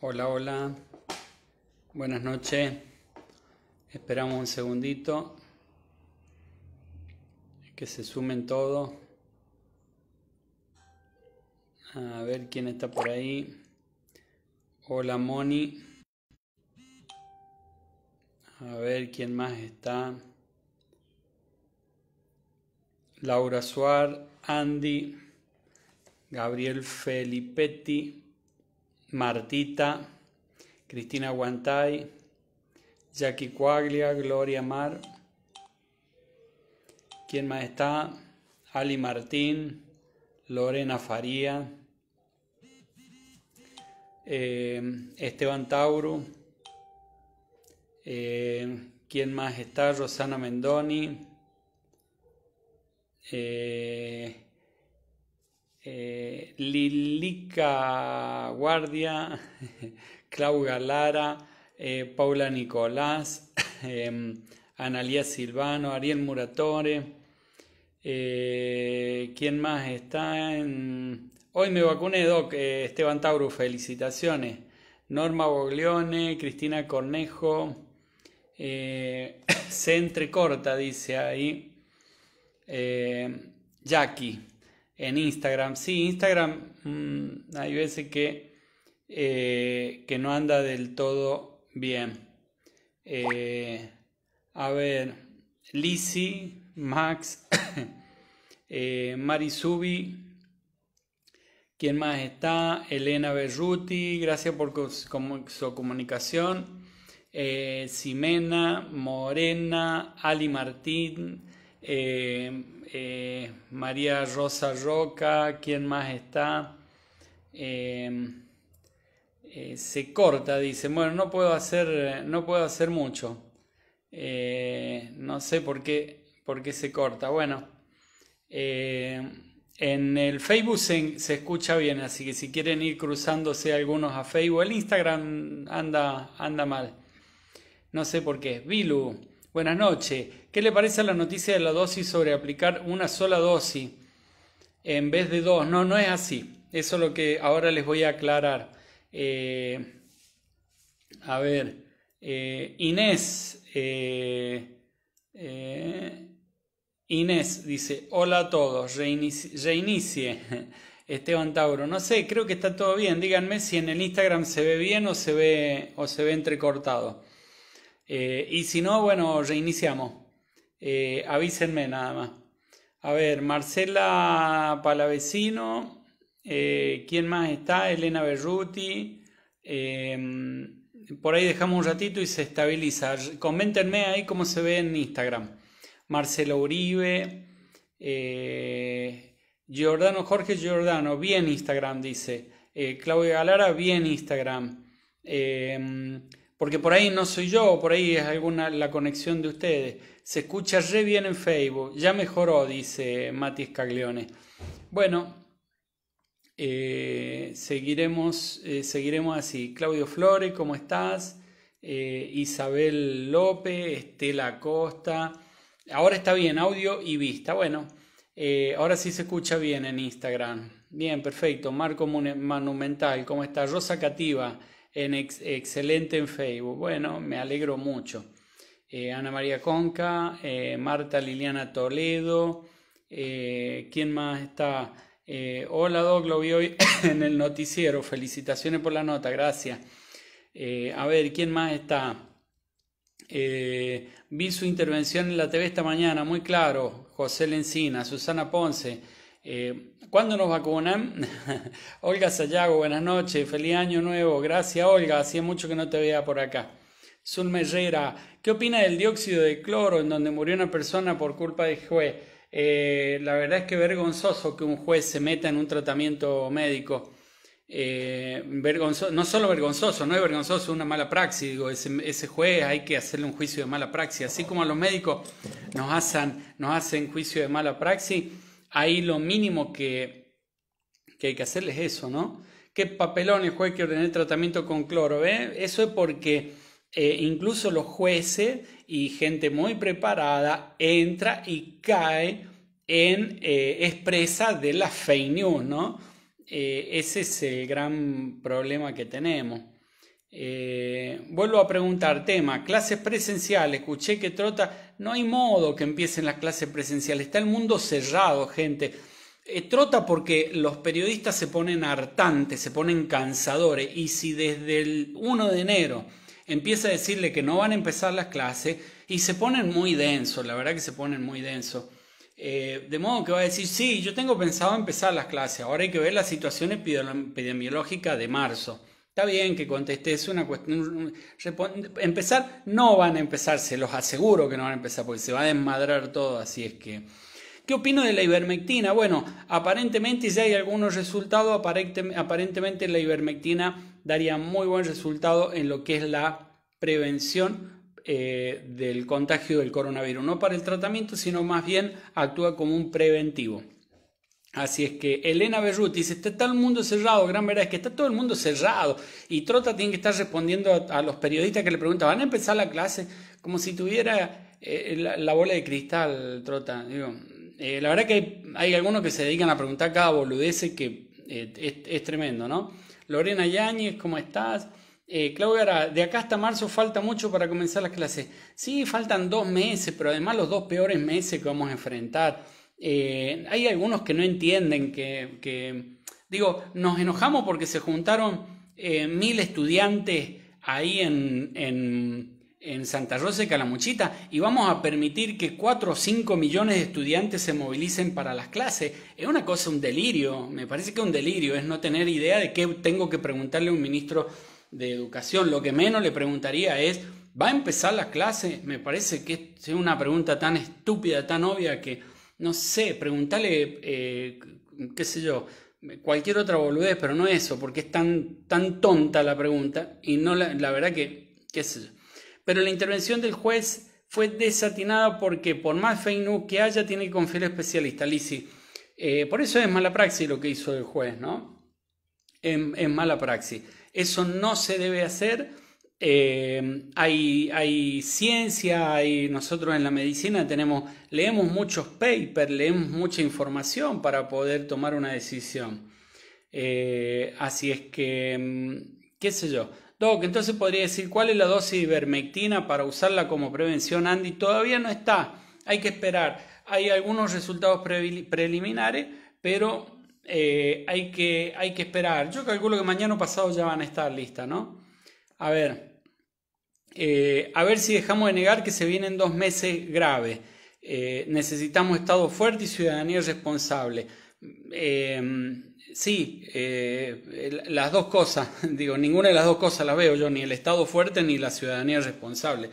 Hola, hola. Buenas noches. Esperamos un segundito. Que se sumen todos. A ver quién está por ahí. Hola, Moni. A ver quién más está. Laura Suar, Andy, Gabriel Felipetti. Martita, Cristina Guantay, Jackie Cuaglia, Gloria Mar. ¿Quién más está? Ali Martín, Lorena Faría, eh, Esteban Tauro. Eh, ¿Quién más está? Rosana Mendoni. Eh, eh, Lilica Guardia, Claudia Lara, eh, Paula Nicolás, eh, em, Analía Silvano, Ariel Muratore. Eh, ¿Quién más está? Hoy me vacuné, Doc, Esteban Tauro, felicitaciones. Norma Boglione, Cristina Cornejo. se entrecorta, dice ahí. Jackie en Instagram. Sí, Instagram mm, hay veces que, eh, que no anda del todo bien. Eh, a ver, Lisi, Max, eh, Marisubi, ¿quién más está? Elena Berruti, gracias por su comunicación. Simena, eh, Morena, Ali Martín, eh, María Rosa Roca, ¿quién más está? Eh, eh, se corta, dice, bueno, no puedo hacer, no puedo hacer mucho. no sé por qué, por qué se corta. Bueno, en el Facebook se, escucha bien, así que si quieren ir cruzándose algunos a Facebook, el Instagram anda, anda mal. No sé por qué. Bilu Buenas noches. ¿Qué le parece a la noticia de la dosis sobre aplicar una sola dosis en vez de dos? No, no es así. Eso es lo que ahora les voy a aclarar. Eh, a ver, eh, Inés. Eh, Inés dice, hola a todos, reinicie, Esteban Tauro, no sé, creo que está todo bien. Díganme si en el Instagram se ve bien o se ve, o se ve entrecortado. Eh, y si no, bueno, reiniciamos. Eh, avísenme nada más. A ver, Marcela Palavecino, eh, ¿quién más está? Elena Berruti. Em, por ahí dejamos un ratito y se estabiliza. Coméntenme ahí cómo se ve en Instagram. Marcelo Uribe. Eh, Giordano Jorge Giordano, bien Instagram, dice. Claudia Galara, bien Instagram. Em, porque por ahí no soy yo, por ahí es alguna la conexión de ustedes. Se escucha re bien en Facebook, ya mejoró, dice Matis Caglione. Bueno, eh, seguiremos, eh, seguiremos así. Claudio Flores, ¿cómo estás? Eh, Isabel López, Estela Costa. Ahora está bien, audio y vista. Bueno, ahora sí se escucha bien en Instagram. Bien, perfecto. Marco Monumental, ¿cómo está? Rosa Cativa excelente en Facebook. Bueno, me alegro mucho. Eh, Ana María Conca, eh, Marta Liliana Toledo, eh, ¿quién más está? hola Doc, lo vi hoy en el noticiero, felicitaciones por la nota, gracias. a ver, ¿quién más está? vi su intervención en la TV esta mañana, muy claro, José Lencina, Susana Ponce. ¿Cuándo nos vacunan? Olga Sayago, buenas noches, feliz año nuevo. Gracias, Olga, hacía mucho que no te veía por acá. Zulme Herrera, ¿qué opina del dióxido de cloro en donde murió una persona por culpa del juez? Eh, la verdad es que vergonzoso que un juez se meta en un tratamiento médico. Eh, no solo vergonzoso, no es vergonzoso, es una mala praxis. Digo, ese, ese, juez hay que hacerle un juicio de mala praxis. Así como a los médicos nos hacen, nos hacen juicio de mala praxis, ahí lo mínimo que, hay que hacerles es eso, ¿no? Qué papelones juez que ordené tratamiento con cloro, ¿eh? Eso es porque eh, incluso los jueces y gente muy preparada entra y cae en eh, expresa de la fake news, ¿no? ese es el gran problema que tenemos. Eh, vuelvo a preguntar, tema, clases presenciales, escuché que Trota, no hay modo que empiecen las clases presenciales, está el mundo cerrado, gente. Eh, trota porque los periodistas se ponen hartantes, se ponen cansadores, y si desde el 1 de enero empieza a decirle que no van a empezar las clases, y se ponen muy densos, la verdad que se ponen muy densos. Eh, de modo que va a decir, sí, yo tengo pensado empezar las clases, ahora hay que ver la situación epidemiológica de marzo. Está bien que contestes una cuestión. Empezar, no van a empezar, se los aseguro que no van a empezar, porque se va a desmadrar todo, así es que. ¿Qué opino de la ivermectina? Bueno, aparentemente si hay algunos resultados, aparentemente la ivermectina daría muy buen resultado en lo que es la prevención eh, del contagio del coronavirus. No para el tratamiento, sino más bien actúa como un preventivo. Así es que Elena Berruti dice, está todo el mundo cerrado, gran verdad es que está todo el mundo cerrado. Y Trota tiene que estar respondiendo a, los periodistas que le preguntan, ¿van a empezar la clase? Como si tuviera eh, la, bola de cristal, Trota. Eh, la verdad que hay, algunos que se dedican a preguntar cada boludece que eh, es, es, tremendo, ¿no? Lorena Yáñez, ¿cómo estás? Claudia, de acá hasta marzo falta mucho para comenzar las clases. Sí, faltan dos meses, pero además los dos peores meses que vamos a enfrentar. Eh, hay algunos que no entienden que, digo, nos enojamos porque se juntaron eh, mil estudiantes ahí en, en, en Santa Rosa y Calamuchita y vamos a permitir que 4 o 5 millones de estudiantes se movilicen para las clases. Es una cosa, un delirio, me parece que un delirio, es no tener idea de qué tengo que preguntarle a un ministro de educación. Lo que menos le preguntaría es, ¿va a empezar la clase? Me parece que es una pregunta tan estúpida, tan obvia que no sé, pregúntale, eh, qué sé yo, cualquier otra boludez, pero no eso, porque es tan, tan tonta la pregunta y no la, verdad que, qué sé yo. Pero la intervención del juez fue desatinada porque por más fake que haya, tiene que confiar especialista, Lisi. Eh, por eso es mala praxis lo que hizo el juez, ¿no? es mala praxis. Eso no se debe hacer eh, hay, hay, ciencia, nosotros en la medicina tenemos, leemos muchos papers, leemos mucha información para poder tomar una decisión. Eh, así es que, mm, qué sé yo. Doc, entonces podría decir, ¿cuál es la dosis de ivermectina para usarla como prevención, Andy? Todavía no está, hay que esperar. Hay algunos resultados preliminares, pero eh, hay, que, hay que esperar. Yo calculo que mañana o pasado ya van a estar listas, ¿no? A ver, eh, a ver si dejamos de negar que se vienen dos meses graves. Eh, necesitamos Estado fuerte y ciudadanía responsable. Eh, sí, las dos cosas, digo, ninguna de las dos cosas las veo yo, ni el Estado fuerte ni la ciudadanía responsable.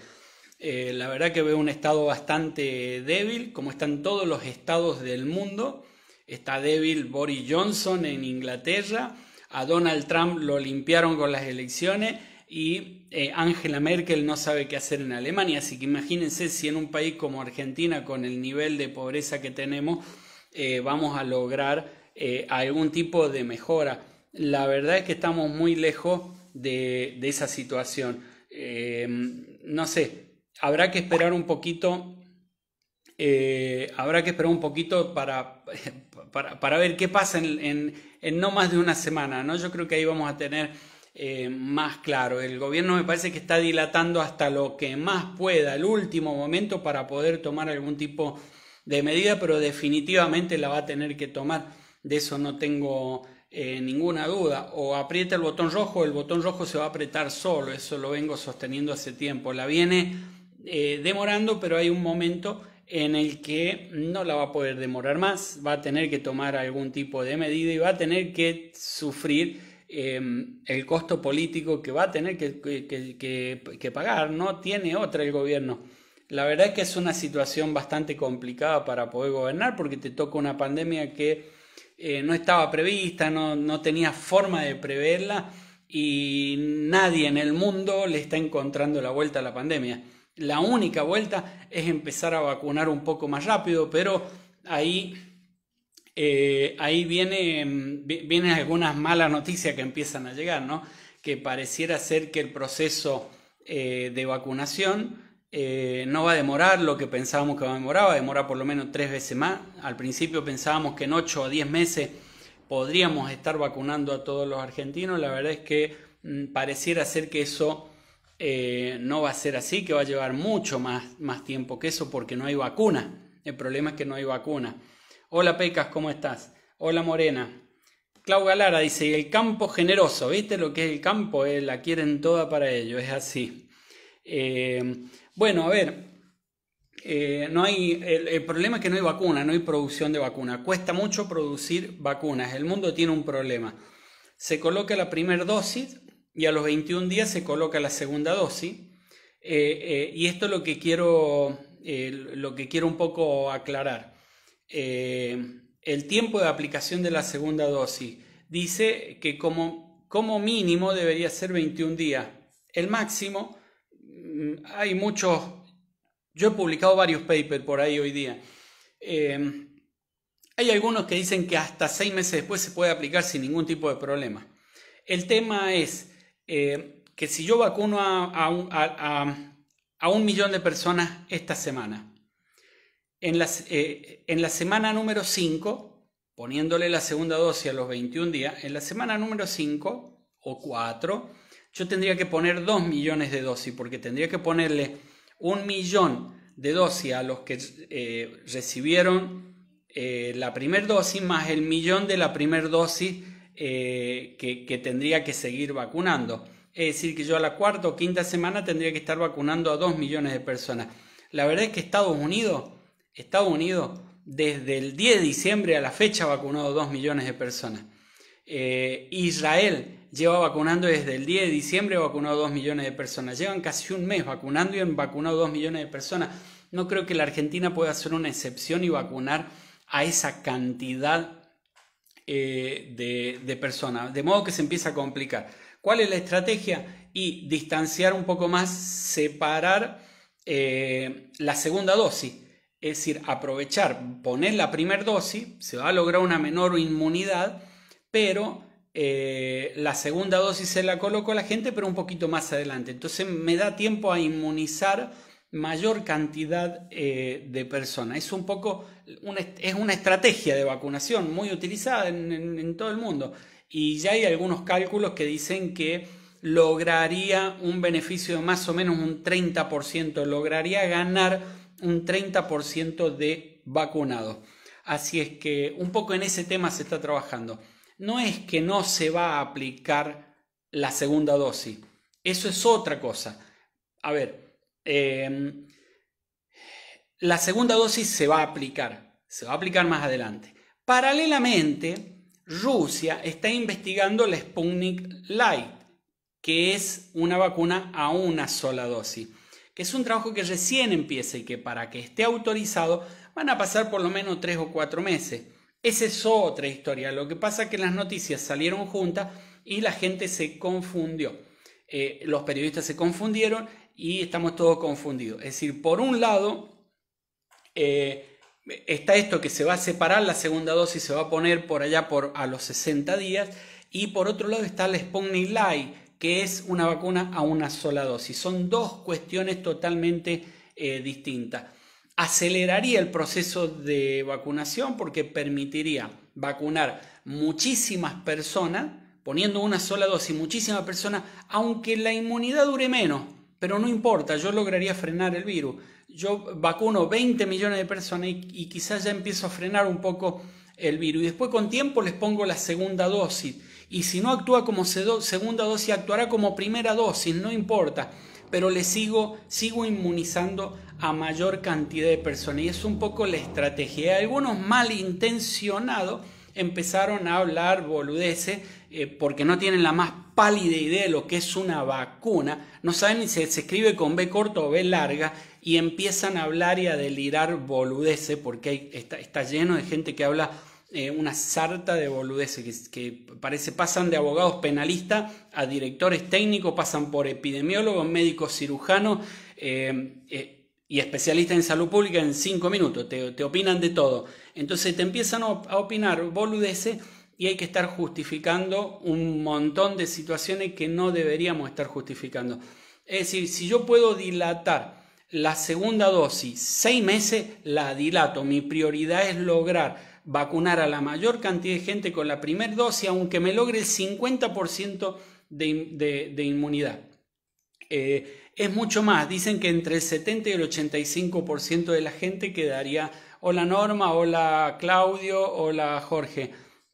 la verdad que veo un Estado bastante débil, como están todos los estados del mundo. Está débil Boris Johnson en Inglaterra, a Donald Trump lo limpiaron con las elecciones y eh, Angela Merkel no sabe qué hacer en Alemania, así que imagínense si en un país como Argentina, con el nivel de pobreza que tenemos, eh, vamos a lograr eh, algún tipo de mejora. La verdad es que estamos muy lejos de, esa situación. Em, no sé, habrá que esperar un poquito. habrá que esperar un poquito para, para, ver qué pasa en, en no más de una semana, ¿no? Yo creo que ahí vamos a tener eh, más claro. El gobierno me parece que está dilatando hasta lo que más pueda, el último momento para poder tomar algún tipo de medida, pero definitivamente la va a tener que tomar. De eso no tengo eh, ninguna duda. O aprieta el botón rojo, el botón rojo se va a apretar solo. Eso lo vengo sosteniendo hace tiempo. La viene eh, demorando, pero hay un momento en el que no la va a poder demorar más, va a tener que tomar algún tipo de medida y va a tener que sufrir Em, el costo político que va a tener que, pagar, no tiene otra el gobierno. La verdad es que es una situación bastante complicada para poder gobernar porque te toca una pandemia que eh, no estaba prevista, no, no tenía forma de preverla y nadie en el mundo le está encontrando la vuelta a la pandemia. La única vuelta es empezar a vacunar un poco más rápido, pero ahí eh, ahí mm, vienen algunas malas noticias que empiezan a llegar, ¿no? Que pareciera ser que el proceso eh, de vacunación eh, no va a demorar lo que pensábamos que va a demorar, va a demorar por lo menos tres veces más. Al principio pensábamos que en ocho o diez meses podríamos estar vacunando a todos los argentinos, la verdad es que mm, pareciera ser que eso no va a ser así, que va a llevar mucho más, más tiempo que eso porque no hay vacuna. El problema es que no hay vacuna. Hola Pecas, ¿cómo estás? Hola Morena. Clau Galara dice, el campo generoso, ¿viste lo que es el campo? Eh, la quieren toda para ello, es así. Eh, bueno, a ver, eh, no hay, el, problema es que no hay vacuna, no hay producción de vacuna. Cuesta mucho producir vacunas. El mundo tiene un problema. Se coloca la primera dosis y a los 21 días se coloca la segunda dosis. y esto es lo que quiero, lo que quiero un poco aclarar. Eh, el tiempo de aplicación de la segunda dosis. Dice que como, mínimo debería ser 21 días. El máximo, mm, hay muchos, yo he publicado varios papers por ahí hoy día. Eh, hay algunos que dicen que hasta seis meses después se puede aplicar sin ningún tipo de problema. El tema es eh, que si yo vacuno a un millón de personas esta semana, eh, en la, semana número 5, poniéndole la segunda dosis a los 21 días, en la semana número 5 o 4, yo tendría que poner 2 millones de dosis, porque tendría que ponerle un millón de dosis a los que eh, recibieron eh, la primera dosis, más el millón de la primera dosis que, que, tendría que seguir vacunando. Es decir, que yo a la cuarta o quinta semana tendría que estar vacunando a 2 millones de personas. La verdad es que Estados Unidos Estados Unidos desde el 10 de diciembre a la fecha ha vacunado 2 millones de personas. Eh, Israel lleva vacunando desde el 10 de diciembre, ha vacunado 2 millones de personas. Llevan casi un mes vacunando y han vacunado 2 millones de personas. No creo que la Argentina pueda hacer una excepción y vacunar a esa cantidad eh, de, personas. De modo que se empieza a complicar. ¿Cuál es la estrategia? Y distanciar un poco más, separar eh, la segunda dosis es decir, aprovechar, poner la primera dosis, se va a lograr una menor inmunidad, pero eh, la segunda dosis se la coloco a la gente, pero un poquito más adelante. Entonces me da tiempo a inmunizar mayor cantidad eh, de personas. Es un poco, una, es una estrategia de vacunación muy utilizada en, en todo el mundo. Y ya hay algunos cálculos que dicen que lograría un beneficio de más o menos un 30%, lograría ganar un 30% de vacunados. Así es que un poco en ese tema se está trabajando. No es que no se va a aplicar la segunda dosis. Eso es otra cosa. A ver, em, la segunda dosis se va a aplicar. Se va a aplicar más adelante. Paralelamente, Rusia está investigando la Sputnik Light, que es una vacuna a una sola dosis que es un trabajo que recién empieza y que para que esté autorizado van a pasar por lo menos tres o cuatro meses. Esa es otra historia. Lo que pasa es que las noticias salieron juntas y la gente se confundió. Eh, los periodistas se confundieron y estamos todos confundidos. Es decir, por un lado eh, está esto que se va a separar, la segunda dosis se va a poner por allá por, a los 60 días y por otro lado está el Sputnik Light que es una vacuna a una sola dosis. Son dos cuestiones totalmente eh, distintas. Aceleraría el proceso de vacunación porque permitiría vacunar muchísimas personas, poniendo una sola dosis, muchísimas personas, aunque la inmunidad dure menos, pero no importa, yo lograría frenar el virus. Yo vacuno 20 millones de personas y quizás ya empiezo a frenar un poco el virus. Y después con tiempo les pongo la segunda dosis y si no actúa como segunda dosis, actuará como primera dosis, no importa. Pero le sigo, sigo inmunizando a mayor cantidad de personas. Y es un poco la estrategia. Algunos malintencionados empezaron a hablar boludeces eh, porque no tienen la más pálida idea de lo que es una vacuna, no saben ni si se escribe con B corto o B larga y empiezan a hablar y a delirar boludeces porque está, lleno de gente que habla eh, una sarta de boludeces que parece, pasan de abogados penalistas a directores técnicos, pasan por epidemiólogos, médicos cirujanos eh, eh, y especialistas en salud pública en cinco minutos, te, opinan de todo. Entonces te empiezan a opinar boludeces y hay que estar justificando un montón de situaciones que no deberíamos estar justificando. Es decir, si yo puedo dilatar la segunda dosis seis meses, la dilato. Mi prioridad es lograr vacunar a la mayor cantidad de gente con la primera dosis, aunque me logre el 50% de, de, inmunidad. Eh, es mucho más, dicen que entre el 70 y el 85% de la gente quedaría, hola Norma, hola Claudio, hola Jorge,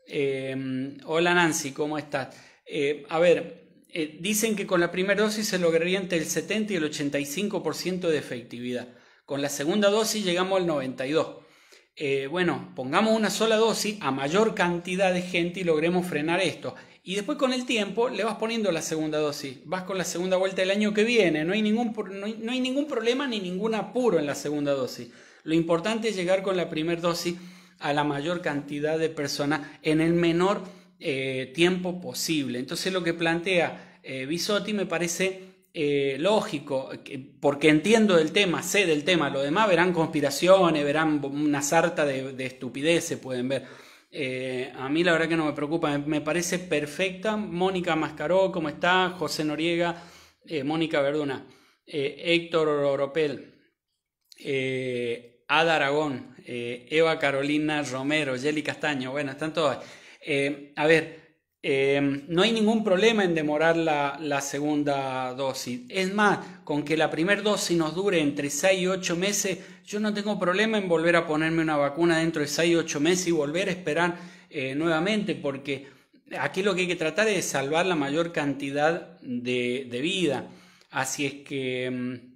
hola em, Nancy, ¿cómo estás? Eh, a ver, eh, dicen que con la primera dosis se lograría entre el 70 y el 85% de efectividad. Con la segunda dosis llegamos al 92%. Eh, bueno, pongamos una sola dosis a mayor cantidad de gente y logremos frenar esto. Y después con el tiempo le vas poniendo la segunda dosis, vas con la segunda vuelta del año que viene, no hay ningún, no hay, ningún problema ni ningún apuro en la segunda dosis. Lo importante es llegar con la primera dosis a la mayor cantidad de personas en el menor eh, tiempo posible. Entonces lo que plantea eh, Bisotti me parece eh, lógico, porque entiendo del tema, sé del tema, lo demás verán conspiraciones, verán una sarta de, estupidez, se pueden ver. Eh, a mí la verdad que no me preocupa, me parece perfecta. Mónica Mascaró, ¿cómo está? José Noriega, eh, Mónica Verduna, Héctor Oropel, Ada Aragón, Eva Carolina Romero, Yeli Castaño, bueno, están todas. a ver, Em, no hay ningún problema en demorar la, segunda dosis. Es más, con que la primera dosis nos dure entre 6 y 8 meses, yo no tengo problema en volver a ponerme una vacuna dentro de 6 y 8 meses y volver a esperar eh, nuevamente, porque aquí lo que hay que tratar es salvar la mayor cantidad de, vida. Así es que... Em,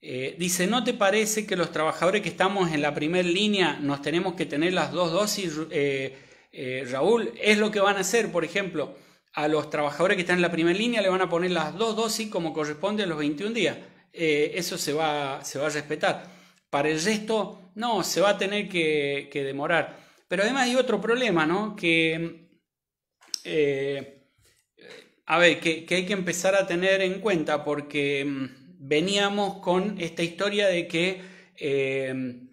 eh, dice, ¿no te parece que los trabajadores que estamos en la primera línea nos tenemos que tener las dos dosis? Eh, eh, Raúl, es lo que van a hacer, por ejemplo, a los trabajadores que están en la primera línea le van a poner las dos dosis como corresponde a los 21 días. Eh, eso se va, se va a respetar. Para el resto, no, se va a tener que, demorar. Pero además hay otro problema, ¿no? Que, eh, a ver, que, hay que empezar a tener en cuenta porque mm, veníamos con esta historia de que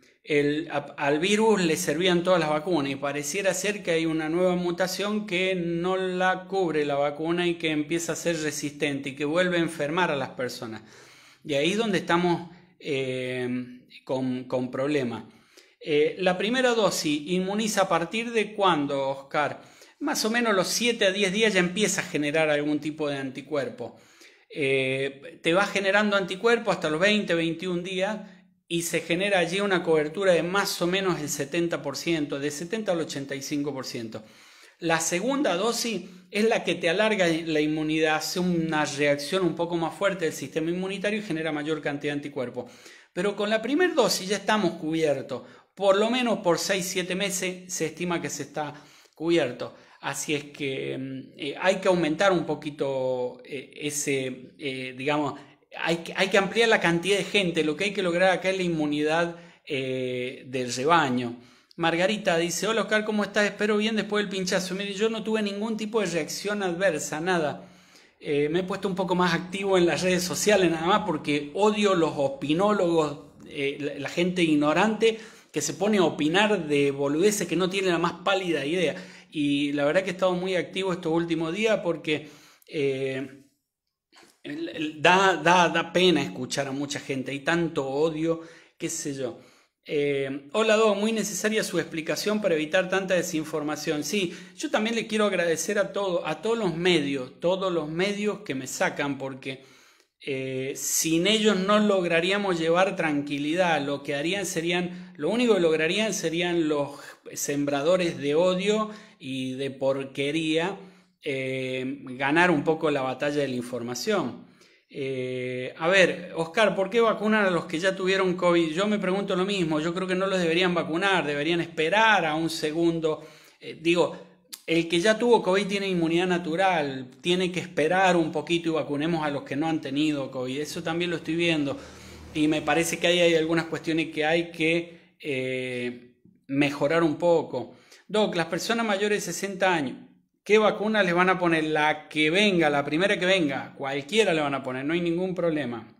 al virus le servían todas las vacunas y pareciera ser que hay una nueva mutación que no la cubre la vacuna y que empieza a ser resistente y que vuelve a enfermar a las personas. Y ahí es donde estamos eh, con, problemas. Eh, la primera dosis inmuniza a partir de cuándo, Oscar? Más o menos los 7 a 10 días ya empieza a generar algún tipo de anticuerpo. Eh, te va generando anticuerpo hasta los 20, 21 días y se genera allí una cobertura de más o menos el 70%, de 70 al 85%. La segunda dosis es la que te alarga la inmunidad, hace una reacción un poco más fuerte del sistema inmunitario y genera mayor cantidad de anticuerpos. Pero con la primera dosis ya estamos cubiertos. Por lo menos por 6-7 meses se estima que se está cubierto. Así es que mm, eh, hay que aumentar un poquito eh, ese, eh, digamos, hay que, ampliar la cantidad de gente, lo que hay que lograr acá es la inmunidad eh, del rebaño. Margarita dice, hola Oscar, ¿cómo estás? Espero bien después del pinchazo. Mire, yo no tuve ningún tipo de reacción adversa, nada. Eh, me he puesto un poco más activo en las redes sociales nada más porque odio los opinólogos, eh, la, gente ignorante que se pone a opinar de boludeces que no tiene la más pálida idea. Y la verdad que he estado muy activo estos últimos días porque... Da, da, da pena escuchar a mucha gente, hay tanto odio, qué sé yo. Eh, hola Do, muy necesaria su explicación para evitar tanta desinformación. Sí, yo también le quiero agradecer a todo, a todos los medios, todos los medios que me sacan, porque eh, sin ellos no lograríamos llevar tranquilidad. Lo que harían serían, lo único que lograrían serían los sembradores de odio y de porquería eh, ganar un poco la batalla de la información. Eh, a ver, Oscar, ¿por qué vacunar a los que ya tuvieron COVID? Yo me pregunto lo mismo, yo creo que no los deberían vacunar, deberían esperar a un segundo. Eh, digo, el que ya tuvo COVID tiene inmunidad natural, tiene que esperar un poquito y vacunemos a los que no han tenido COVID. Eso también lo estoy viendo. Y me parece que ahí hay algunas cuestiones que hay que mejorar un poco. Doc, las personas mayores de 60 años, ¿Qué vacuna les van a poner? La que venga, la primera que venga, cualquiera le van a poner, no hay ningún problema.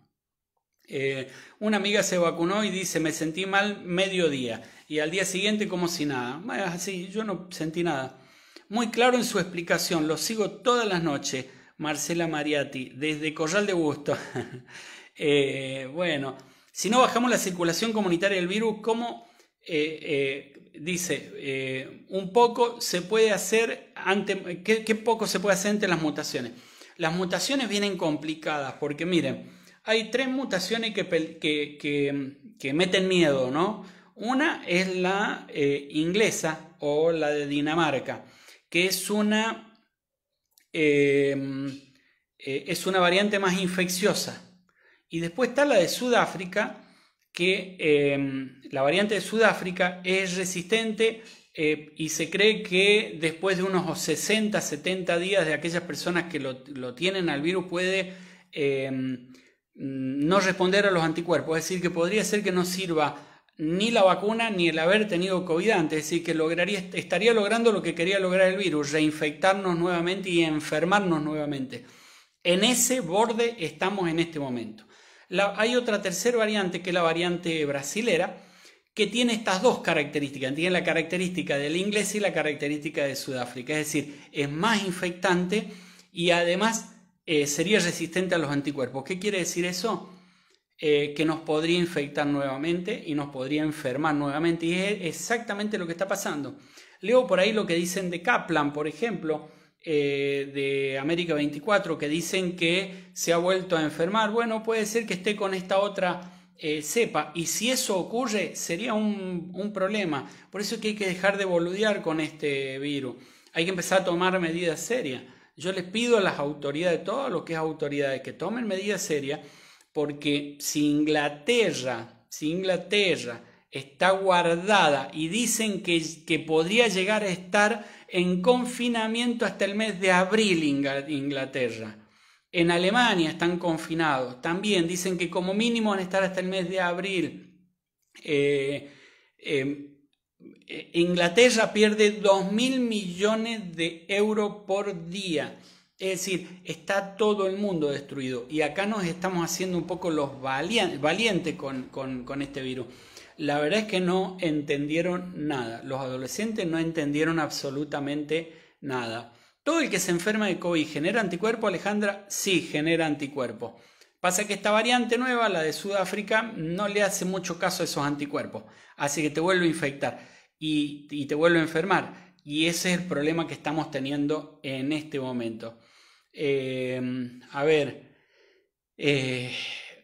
Eh, una amiga se vacunó y dice, me sentí mal mediodía y al día siguiente como si nada. así, yo no sentí nada. Muy claro en su explicación, lo sigo todas las noches, Marcela Mariatti, desde Corral de Gusto. Eh, bueno, si no bajamos la circulación comunitaria del virus, ¿cómo eh, dice, eh, un poco se puede hacer ante, ¿qué, poco se puede hacer ante las mutaciones? Las mutaciones vienen complicadas porque miren, hay tres mutaciones que, meten miedo, ¿no? Una es la eh, inglesa o la de Dinamarca, que es una, eh, es una variante más infecciosa. Y después está la de Sudáfrica, que em, la variante de Sudáfrica es resistente eh, y se cree que después de unos 60, 70 días de aquellas personas que lo, tienen al virus puede em, no responder a los anticuerpos. Es decir, que podría ser que no sirva ni la vacuna ni el haber tenido COVID antes. Es decir, que estaría logrando lo que quería lograr el virus, reinfectarnos nuevamente y enfermarnos nuevamente. En ese borde estamos en este momento hay otra tercera variante que es la variante brasilera, que tiene estas dos características. Tiene la característica del inglés y la característica de Sudáfrica. Es decir, es más infectante y además eh, sería resistente a los anticuerpos. ¿Qué quiere decir eso? Eh, que nos podría infectar nuevamente y nos podría enfermar nuevamente. Y es exactamente lo que está pasando. Leo por ahí lo que dicen de Kaplan, por ejemplo, eh, de América 24 que dicen que se ha vuelto a enfermar. Bueno, puede ser que esté con esta otra eh, cepa y si eso ocurre sería un, problema. Por eso es que hay que dejar de boludear con este virus. Hay que empezar a tomar medidas serias. Yo les pido a las autoridades, todos los que es autoridades, que tomen medidas serias, porque si Inglaterra, si Inglaterra está guardada y dicen que podría llegar a estar en confinamiento hasta el mes de abril Inglaterra. En Alemania están confinados. También dicen que como mínimo van a estar hasta el mes de abril. Eh, em, eh, Inglaterra pierde 2.000 millones de euros por día. Es decir, está todo el mundo destruido. Y acá nos estamos haciendo un poco los valientes con este virus la verdad es que no entendieron nada. Los adolescentes no entendieron absolutamente nada. Todo el que se enferma de COVID genera anticuerpo, Alejandra, sí genera anticuerpos. Pasa que esta variante nueva, la de Sudáfrica, no le hace mucho caso a esos anticuerpos. Así que te vuelve a infectar y, te vuelve a enfermar. Y ese es el problema que estamos teniendo en este momento. Eh, a ver. Eh,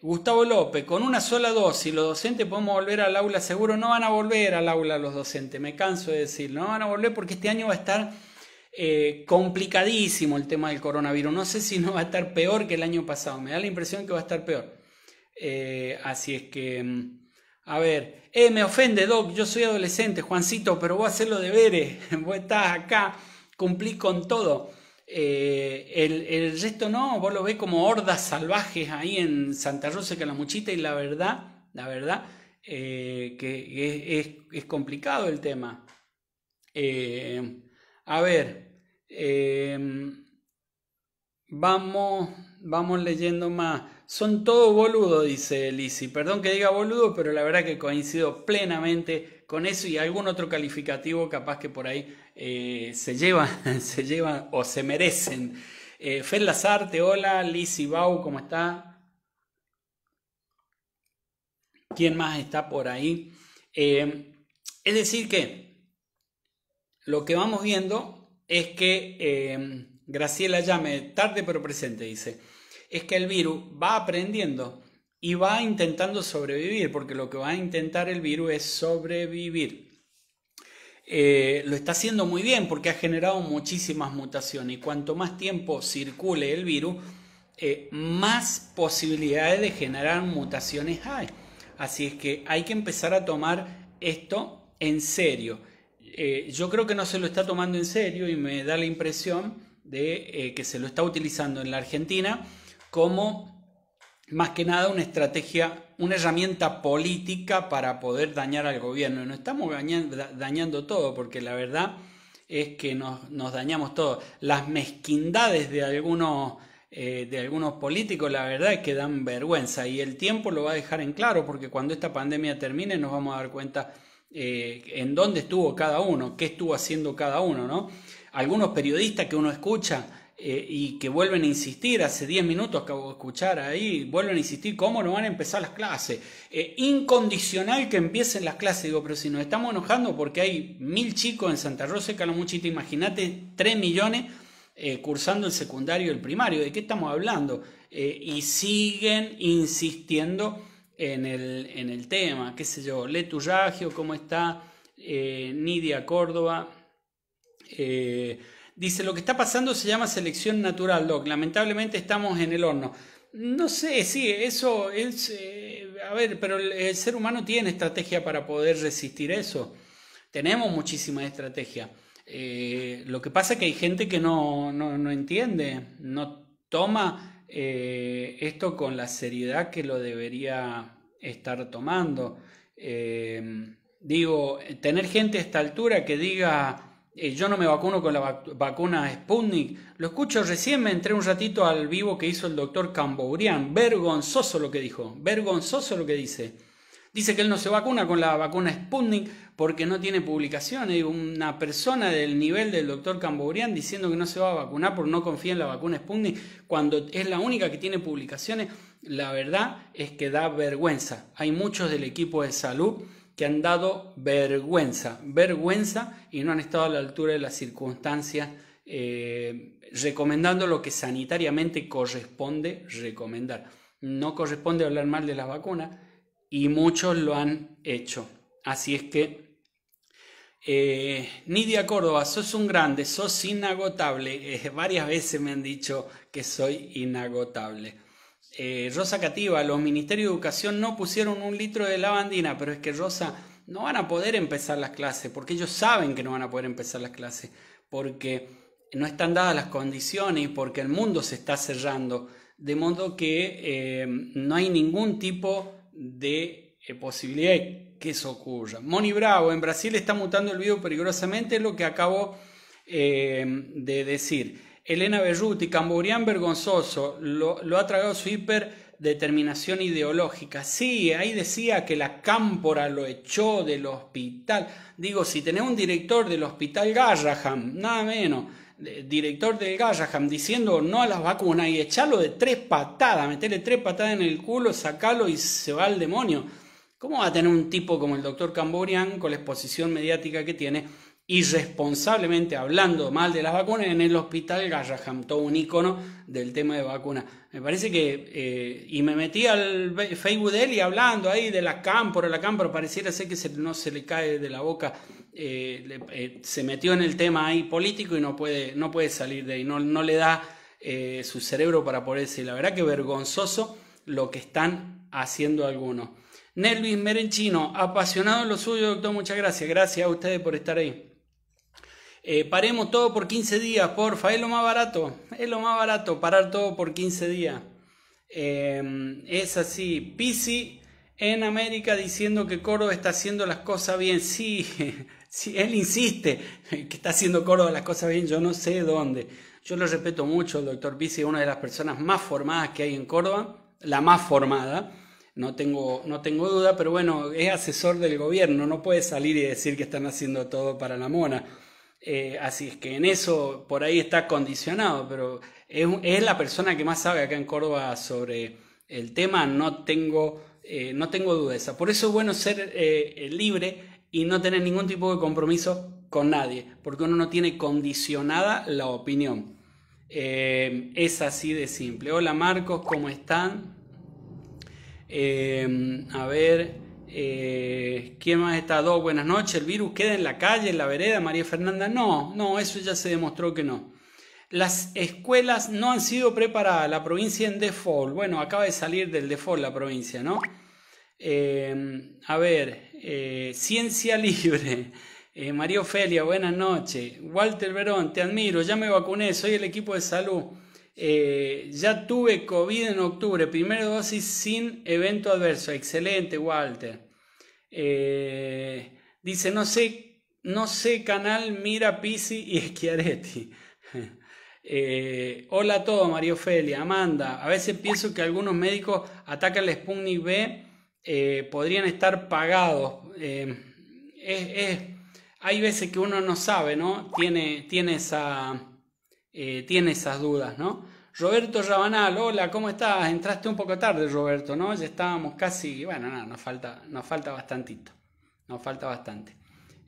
Gustavo López, con una sola dosis, los docentes podemos volver al aula seguro, no van a volver al aula los docentes, me canso de decirlo, no van a volver porque este año va a estar eh, complicadísimo el tema del coronavirus, no sé si no va a estar peor que el año pasado, me da la impresión que va a estar peor. Eh, así es que, mm, a ver, eh, me ofende Doc, yo soy adolescente, Juancito, pero voy a hacer los deberes, vos estás acá, cumplí con todo. Eh, el, resto no, vos lo ves como hordas salvajes ahí en Santa Rosa que la muchita y la verdad, la verdad, eh, que es, es, complicado el tema. Eh, a ver, em, vamos, vamos leyendo más. Son todo boludo, dice Lisi. Perdón que diga boludo, pero la verdad que coincido plenamente con eso y algún otro calificativo capaz que por ahí eh, se llevan, se lleva o se merecen. Eh, Fel Lazarte, hola, Liz Bau, ¿cómo está? ¿Quién más está por ahí? Eh, es decir, que lo que vamos viendo es que Graciela llame tarde pero presente, dice, es que el virus va aprendiendo y va intentando sobrevivir, porque lo que va a intentar el virus es sobrevivir. Eh, lo está haciendo muy bien porque ha generado muchísimas mutaciones y cuanto más tiempo circule el virus, eh, más posibilidades de generar mutaciones hay. Así es que hay que empezar a tomar esto en serio. Eh, yo creo que no se lo está tomando en serio y me da la impresión de que se lo está utilizando en la Argentina como más que nada una estrategia una herramienta política para poder dañar al gobierno. No estamos dañando, todo, porque la verdad es que nos, dañamos todos. Las mezquindades de algunos, eh, de algunos políticos, la verdad es que dan vergüenza y el tiempo lo va a dejar en claro, porque cuando esta pandemia termine nos vamos a dar cuenta eh, en dónde estuvo cada uno, qué estuvo haciendo cada uno, ¿no? Algunos periodistas que uno escucha, eh, y que vuelven a insistir, hace 10 minutos acabo de escuchar ahí, vuelven a insistir, ¿cómo no van a empezar las clases? Eh, incondicional que empiecen las clases, digo, pero si nos estamos enojando porque hay mil chicos en Santa Rosa y Calamuchita, imagínate 3 millones eh, cursando el secundario y el primario, ¿de qué estamos hablando? y siguen insistiendo en el, en el, tema, qué sé yo, Letu ¿cómo está? Nidia Córdoba. Dice, lo que está pasando se llama selección natural, Doc. Lamentablemente estamos en el horno. No sé, sí, eso es... Eh, a ver, pero el, ser humano tiene estrategia para poder resistir eso. Tenemos muchísima estrategia. Eh, lo que pasa es que hay gente que no, entiende, no toma eh, esto con la seriedad que lo debería estar tomando. digo, tener gente a esta altura que diga eh, yo no me vacuno con la vacuna Sputnik. Lo escucho recién, me entré un ratito al vivo que hizo el doctor Cambourian. Vergonzoso lo que dijo, vergonzoso lo que dice. Dice que él no se vacuna con la vacuna Sputnik porque no tiene publicaciones. Una persona del nivel del doctor Cambourian diciendo que no se va a vacunar porque no confía en la vacuna Sputnik cuando es la única que tiene publicaciones. La verdad es que da vergüenza. Hay muchos del equipo de salud han dado vergüenza, vergüenza y no han estado a la altura de las circunstancias, eh, recomendando lo que sanitariamente corresponde recomendar. No corresponde hablar mal de la vacuna y muchos lo han hecho. Así es que, eh, Nidia Córdoba, sos un grande, sos inagotable. Eh, varias veces me han dicho que soy inagotable. Eh, Rosa Cativa, los ministerios de educación no pusieron un litro de lavandina, pero es que Rosa no van a poder empezar las clases, porque ellos saben que no van a poder empezar las clases, porque no están dadas las condiciones y porque el mundo se está cerrando, de modo que eh, no hay ningún tipo de eh, posibilidad posibilidad que eso ocurra. Moni Bravo, en Brasil está mutando el virus peligrosamente, es lo que acabo de decir. Elena Berruti, Camborián vergonzoso, lo, ha tragado su hiperdeterminación ideológica. Sí, ahí decía que la cámpora lo echó del hospital. Digo, si tenés un director del hospital Garraham, nada menos, director del Garraham, diciendo no a las vacunas y echarlo de tres patadas, meterle tres patadas en el culo, sacarlo y se va al demonio. ¿Cómo va a tener un tipo como el doctor Camborián, con la exposición mediática que tiene, irresponsablemente hablando mal de las vacunas en el hospital Garraham, todo un icono del tema de vacunas. Me parece que, eh, y me metí al Facebook de él y hablando ahí de la cámpora, la cámpora, pareciera ser que no se le cae de la boca, eh, eh, se metió en el tema ahí político y no puede, no puede salir de ahí, no, le da su cerebro para decir La verdad que vergonzoso lo que están haciendo algunos. Nelvis Merenchino, apasionado en lo suyo, doctor, muchas gracias. Gracias a ustedes por estar ahí. Eh, paremos todo por 15 días, porfa, es lo más barato, es lo más barato parar todo por 15 días. Eh, es así, Pisi en América diciendo que Córdoba está haciendo las cosas bien, sí, él insiste que está haciendo Córdoba las cosas bien, yo no sé dónde. Yo lo respeto mucho, el doctor Pisi es una de las personas más formadas que hay en Córdoba, la más formada. No tengo, no tengo duda, pero bueno, es asesor del gobierno, no puede salir y decir que están haciendo todo para la mona. Eh, así es que en eso por ahí está condicionado, pero es, la persona que más sabe acá en Córdoba sobre el tema, no tengo, eh, no tengo Por eso es bueno ser eh, libre y no tener ningún tipo de compromiso con nadie, porque uno no tiene condicionada la opinión. Eh, es así de simple. Hola Marcos, ¿cómo están? a ver. Eh, ¿Quién más está? Dos, buenas noches. ¿El virus queda en la calle, en la vereda, María Fernanda? No, no, eso ya se demostró que no. Las escuelas no han sido preparadas, la provincia en default. Bueno, acaba de salir del default la provincia, ¿no? Eh, a ver, eh, Ciencia Libre. María Ofelia, buenas noches. Walter Verón, te admiro, ya me vacuné, soy el equipo de salud. ya tuve COVID en octubre, primera dosis sin evento adverso. Excelente, Walter. Eh, dice, no sé, no sé canal, mira Pisi y Schiaretti. Eh, hola a todos, María Ofelia, Amanda. A veces pienso que algunos médicos atacan el Sputnik B, eh, podrían estar pagados. es, hay veces que uno no sabe, ¿no? Tiene, tiene, esa, tiene esas dudas, ¿no? Roberto Rabanal, hola, ¿cómo estás? Entraste un poco tarde, Roberto, ¿no? Ya estábamos casi, bueno, nada, nos falta, nos falta bastantito, nos falta bastante.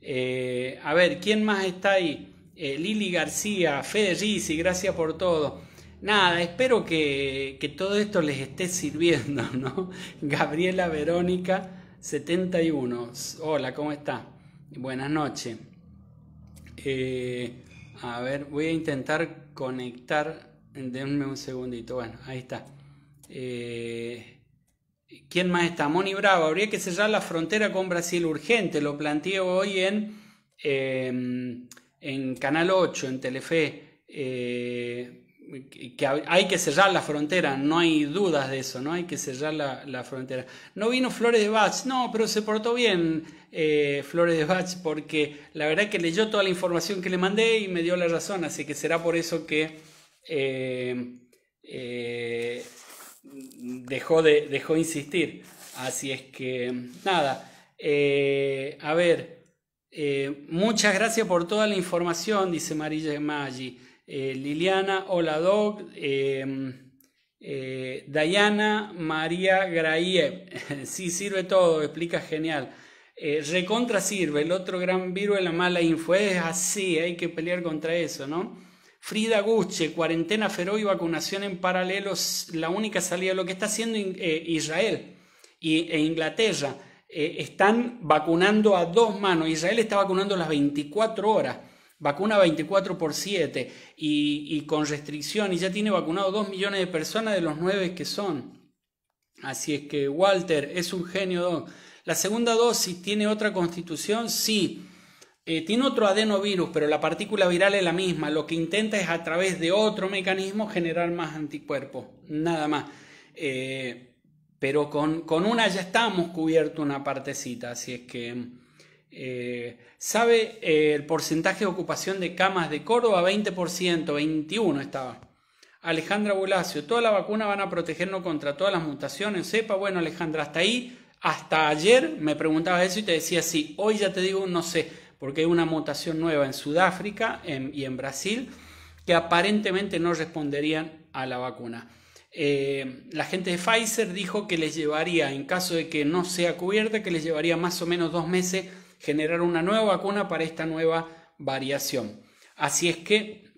Eh, a ver, ¿quién más está ahí? Eh, Lili García, Fede gracias por todo. Nada, espero que, todo esto les esté sirviendo, ¿no? Gabriela Verónica, 71. Hola, ¿cómo está? Buenas noches. Eh, a ver, voy a intentar conectar denme un segundito, bueno, ahí está. Eh, ¿Quién más está? Moni Bravo, habría que cerrar la frontera con Brasil urgente, lo planteo hoy en, em, en Canal 8, en Telefe, eh, hay que cerrar la frontera, no hay dudas de eso, no hay que cerrar la, frontera. No vino Flores de Bach, no, pero se portó bien eh, Flores de Bach porque la verdad que leyó toda la información que le mandé y me dio la razón, así que será por eso que... Eh, dejó, de, insistir. Así es que, nada, eh, a ver, eh, muchas gracias por toda la información, dice Marilla Maggi. Liliana, hola Doc. Em, Dayana María Graie sí sirve todo, explica genial. recontra sirve, el otro gran virus de la mala info es así, hay que pelear contra eso, ¿no? Frida Guche, cuarentena feroz y vacunación en paralelo, la única salida. Lo que está haciendo eh, Israel y, e Inglaterra eh, están vacunando a dos manos. Israel está vacunando las 24 horas, vacuna 24 por 7 y, con restricción y ya tiene vacunado 2 millones de personas de los 9 que son. Así es que Walter es un genio. Don. La segunda dosis tiene otra constitución, sí. Eh, tiene otro adenovirus, pero la partícula viral es la misma. Lo que intenta es a través de otro mecanismo generar más anticuerpos, nada más. Eh, pero con, una ya estamos cubierto una partecita, así es que... Eh, ¿Sabe el porcentaje de ocupación de camas de Córdoba? 20%, 21% estaba. Alejandra Bulacio, toda la vacuna van a protegernos contra todas las mutaciones, sepa. Bueno, Alejandra, hasta ahí, hasta ayer me preguntaba eso y te decía sí, hoy ya te digo, no sé porque hay una mutación nueva en Sudáfrica y en Brasil que aparentemente no responderían a la vacuna. Eh, la gente de Pfizer dijo que les llevaría, en caso de que no sea cubierta, que les llevaría más o menos dos meses generar una nueva vacuna para esta nueva variación. Así es que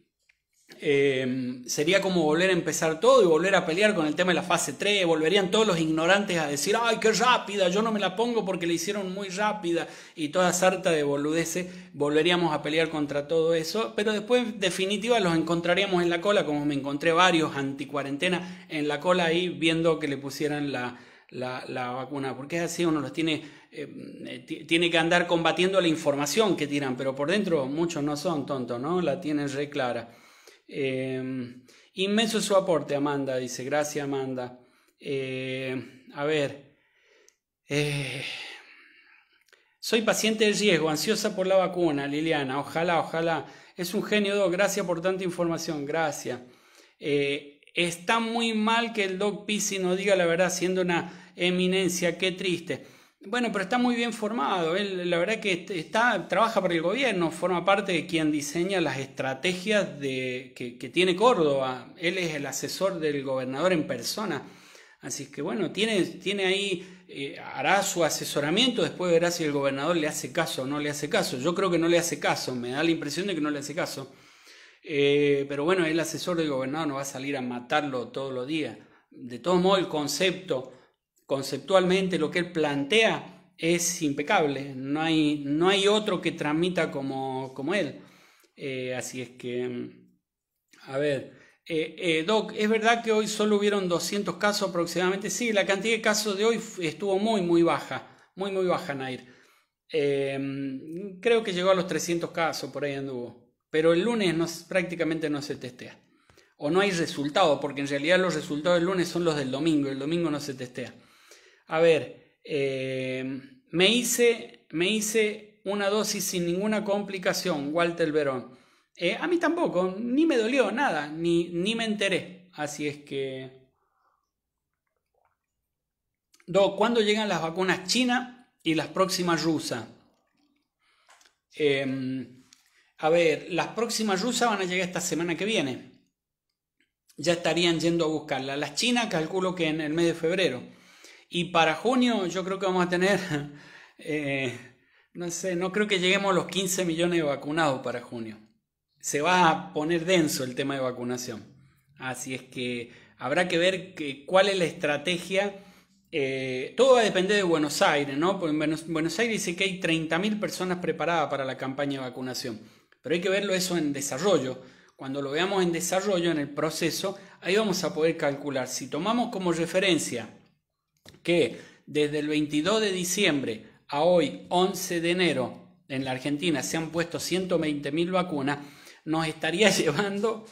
Em, sería como volver a empezar todo y volver a pelear con el tema de la fase 3. Volverían todos los ignorantes a decir, ay, qué rápida, yo no me la pongo porque la hicieron muy rápida y toda sarta de boludeces. Volveríamos a pelear contra todo eso, pero después, en definitiva, los encontraríamos en la cola, como me encontré varios anticuarentena en la cola ahí viendo que le pusieran la, vacuna, porque es así, uno los tiene, em, eh, tiene que andar combatiendo la información que tiran, pero por dentro muchos no son tontos, ¿no? La tienen re clara. Em, inmenso su aporte, Amanda, dice. Gracias, Amanda. Eh, a ver. Eh, soy paciente de riesgo, ansiosa por la vacuna, Liliana. Ojalá, ojalá. Es un genio, Doc. Gracias por tanta información. Gracias. Eh, está muy mal que el Doc Pisi no diga la verdad, siendo una eminencia. Qué triste. Bueno, pero está muy bien formado. Él, la verdad que este, está, trabaja para el gobierno, forma parte de quien diseña las estrategias de, que, tiene Córdoba. Él es el asesor del gobernador en persona. Así que bueno, tiene, tiene ahí, eh, hará su asesoramiento, después verá si el gobernador le hace caso o no le hace caso. Yo creo que no le hace caso, me da la impresión de que no le hace caso. Eh, pero bueno, el asesor del gobernador no va a salir a matarlo todos los días. De todos modos, el concepto conceptualmente lo que él plantea es impecable, no hay, no hay otro que transmita como, como él. Eh, así es que, mm, a ver, eh, eh, Doc, ¿es verdad que hoy solo hubieron 200 casos aproximadamente? Sí, la cantidad de casos de hoy estuvo muy, muy baja, muy, muy baja, Nair. Mm, creo que llegó a los 300 casos, por ahí anduvo. Pero el lunes no, prácticamente no se testea. O no hay resultado, porque en realidad los resultados del lunes son los del domingo, el domingo no se testea a ver, eh, me, hice, una dosis sin ninguna complicación, Walter Verón. Eh, a mí tampoco, ni me dolió nada, ni, me enteré. Así es que... Do, ¿cuándo llegan las vacunas chinas y las próximas rusas? Em, a ver, las próximas rusas van a llegar esta semana que viene. Ya estarían yendo a buscarlas. Las chinas calculo que en el mes de febrero. Y para junio yo creo que vamos a tener, eh, no sé, no creo que lleguemos a los 15 millones de vacunados para junio. Se va a poner denso el tema de vacunación. Así es que habrá que ver cuál es la estrategia. Eh, todo va a depender de Buenos Aires, ¿no? Porque en Buenos Aires dice que hay 30.000 personas preparadas para la campaña de vacunación. Pero hay que verlo eso en desarrollo. Cuando lo veamos en desarrollo, en el proceso, ahí vamos a poder calcular. Si tomamos como referencia que desde el 22 de diciembre a hoy, 11 de enero, en la Argentina se han puesto 120 mil vacunas, nos estaría llevando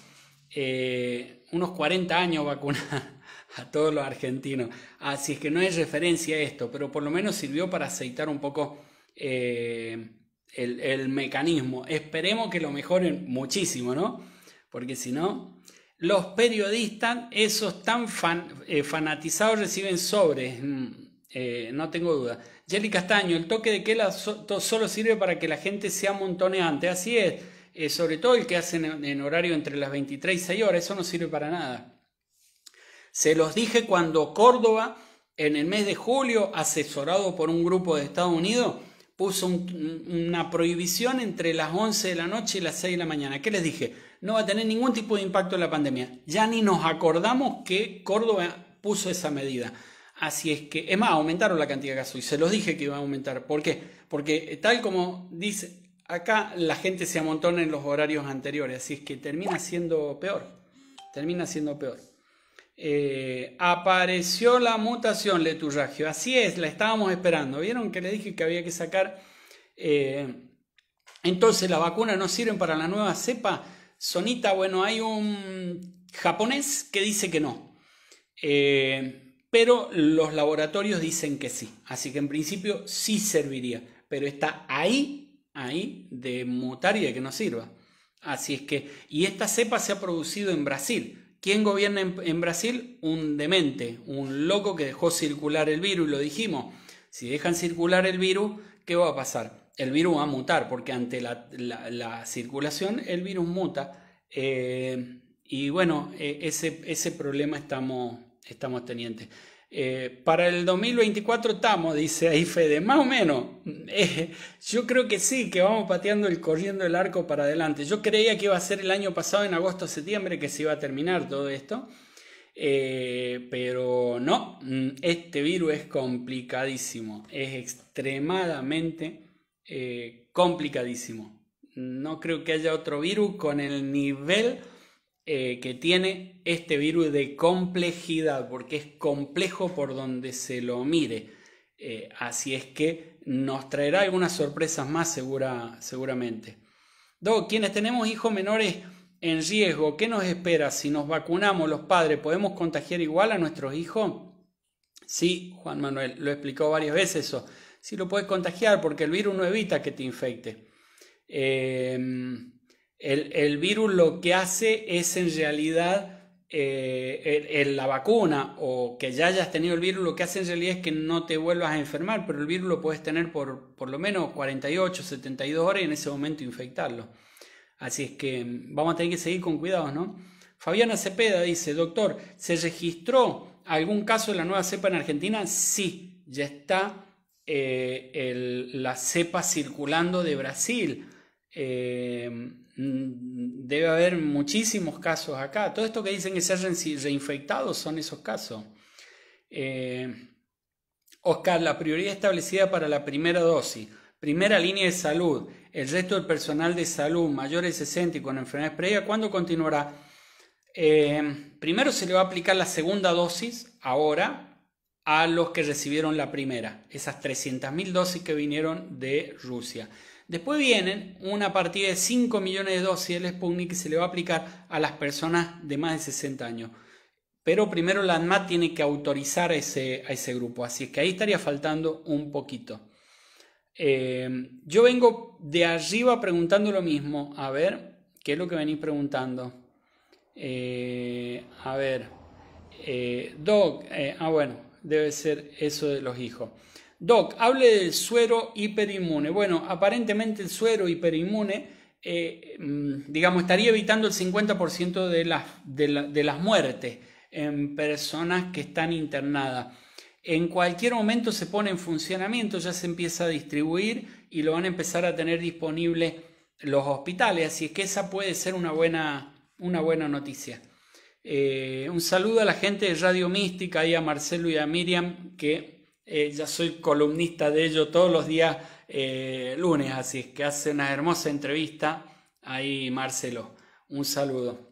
eh, unos 40 años vacunar a todos los argentinos. Así es que no hay referencia a esto, pero por lo menos sirvió para aceitar un poco eh, el, el mecanismo. Esperemos que lo mejoren muchísimo, ¿no? Porque si no, los periodistas, esos tan eh, fanatizados, reciben sobres. Mm, eh, no tengo duda. Jelly Castaño, el toque de queda solo sirve para que la gente sea montoneante. Así es. Eh, sobre todo el que hacen en, horario entre las 23 y 6 horas. Eso no sirve para nada. Se los dije cuando Córdoba, en el mes de julio, asesorado por un grupo de Estados Unidos, puso una prohibición entre las 11 de la noche y las 6 de la mañana. ¿Qué les dije? no va a tener ningún tipo de impacto en la pandemia. Ya ni nos acordamos que Córdoba puso esa medida. Así es que, es más, aumentaron la cantidad de casos y se los dije que iba a aumentar. ¿Por qué? Porque eh, tal como dice, acá la gente se amontona en los horarios anteriores, así es que termina siendo peor. Termina siendo peor. Eh, apareció la mutación Leturragio. Así es, la estábamos esperando. ¿Vieron que le dije que había que sacar? Eh, entonces, las vacunas no sirven para la nueva cepa. Sonita, bueno, hay un japonés que dice que no. Eh, pero los laboratorios dicen que sí. Así que en principio sí serviría. Pero está ahí, ahí, de mutar y de que no sirva. Así es que, y esta cepa se ha producido en Brasil. ¿Quién gobierna en, Brasil? Un demente, un loco que dejó circular el virus, lo dijimos. Si dejan circular el virus, ¿qué va a pasar? el virus va a mutar, porque ante la, circulación el virus muta. Eh, y bueno, eh, ese, ese, problema estamos, estamos tenientes. Eh, para el 2024 estamos, dice ahí Fede, más o menos. yo creo que sí, que vamos pateando el corriendo el arco para adelante. Yo creía que iba a ser el año pasado, en agosto septiembre, que se iba a terminar todo esto. pero no, mm, este virus es complicadísimo, es extremadamente eh, complicadísimo. No creo que haya otro virus con el nivel eh, que tiene este virus de complejidad, porque es complejo por donde se lo mire. Eh, así es que nos traerá algunas sorpresas más segura, seguramente. Dos, quienes tenemos hijos menores en riesgo, ¿qué nos espera? Si nos vacunamos los padres, ¿podemos contagiar igual a nuestros hijos? Sí, Juan Manuel, lo explicó varias veces eso. Si lo puedes contagiar porque el virus no evita que te infecte. Eh, el, virus lo que hace es en realidad, en eh, la vacuna o que ya hayas tenido el virus, lo que hace en realidad es que no te vuelvas a enfermar, pero el virus lo puedes tener por por lo menos 48, 72 horas y en ese momento infectarlo. Así es que mm, vamos a tener que seguir con cuidados, ¿no? Fabiana Cepeda dice, doctor, ¿se registró algún caso de la nueva cepa en Argentina? Sí, ya está eh, el, la cepa circulando de Brasil. Eh, mm, debe haber muchísimos casos acá. Todo esto que dicen que se reinfectados reinfectado son esos casos. Eh, Oscar, la prioridad establecida para la primera dosis. Primera línea de salud. El resto del personal de salud mayores de 60 y con enfermedades previa ¿cuándo continuará? primero se le va a aplicar la segunda dosis ahora, a los que recibieron la primera, esas 300.000 dosis que vinieron de Rusia. Después vienen una partida de 5 millones de dosis del Sputnik que se le va a aplicar a las personas de más de 60 años. Pero primero la ANMAT tiene que autorizar a ese, a ese grupo, así que ahí estaría faltando un poquito. Eh, yo vengo de arriba preguntando lo mismo. A ver, ¿qué es lo que venís preguntando? Eh, a ver, eh, Doc, ah bueno, debe ser eso de los hijos. Doc, hable del suero hiperinmune. Bueno, aparentemente el suero hiperinmune, eh, mm, digamos, estaría evitando el 50% de las, de, las muertes en personas que están internadas. En cualquier momento se pone en funcionamiento, ya se empieza a distribuir y lo van a empezar a tener disponible los hospitales. Así es que esa puede ser una buena noticia. Eh, un saludo a la gente de Radio Mística y a Marcelo y a Miriam, que eh, ya soy columnista de ello todos los días eh, lunes, así que hace una hermosa entrevista ahí Marcelo. Un saludo.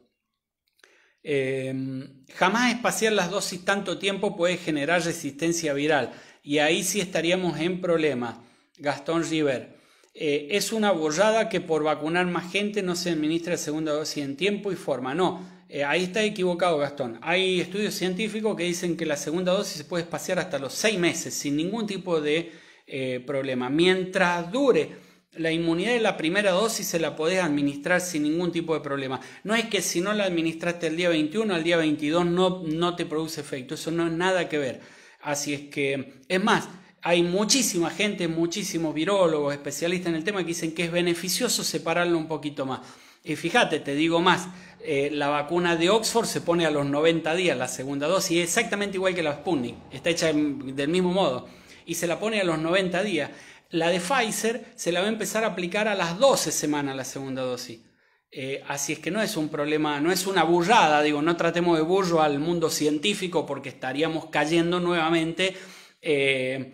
jamás espaciar las dosis tanto tiempo puede generar resistencia viral y ahí sí estaríamos en problema. Gastón River. es una borrada que por vacunar más gente no se administra segunda dosis en tiempo y forma. No, eh, ahí está equivocado Gastón. Hay estudios científicos que dicen que la segunda dosis se puede espaciar hasta los seis meses sin ningún tipo de eh, problema. Mientras dure la inmunidad de la primera dosis se la podés administrar sin ningún tipo de problema. No es que si no la administraste el día 21 al día 22 no, no te produce efecto. Eso no es nada que ver. Así es que, es más, hay muchísima gente, muchísimos virólogos, especialistas en el tema que dicen que es beneficioso separarlo un poquito más. Y fíjate, te digo más, eh, la vacuna de Oxford se pone a los 90 días, la segunda dosis, exactamente igual que la Sputnik, está hecha del mismo modo, y se la pone a los 90 días. La de Pfizer se la va a empezar a aplicar a las 12 semanas la segunda dosis. Eh, así es que no es un problema, no es una burrada, digo, no tratemos de burro al mundo científico porque estaríamos cayendo nuevamente. Eh,